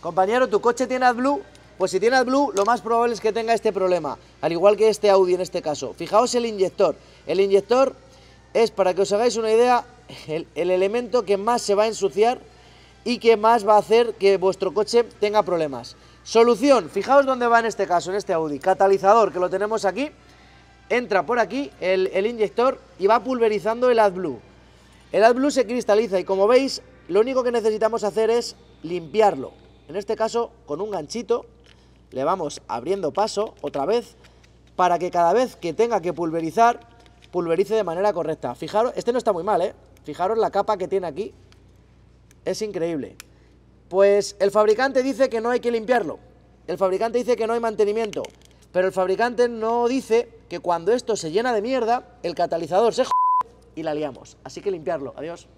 Compañero, ¿tu coche tiene AdBlue? Pues si tiene AdBlue, lo más probable es que tenga este problema, al igual que este Audi en este caso. Fijaos el inyector. El inyector es, para que os hagáis una idea, el, elemento que más se va a ensuciar y que más va a hacer que vuestro coche tenga problemas. Solución, fijaos dónde va en este caso, en este Audi. Catalizador, que lo tenemos aquí. Entra por aquí el, el inyector y va pulverizando el AdBlue. El AdBlue se cristaliza y como veis, lo único que necesitamos hacer es limpiarlo. En este caso, con un ganchito, le vamos abriendo paso otra vez para que cada vez que tenga que pulverizar, pulverice de manera correcta. Fijaros, este no está muy mal, ¿eh? Fijaros la capa que tiene aquí. Es increíble. Pues el fabricante dice que no hay que limpiarlo. El fabricante dice que no hay mantenimiento. Pero el fabricante no dice que cuando esto se llena de mierda, el catalizador se y la liamos. Así que limpiarlo. Adiós.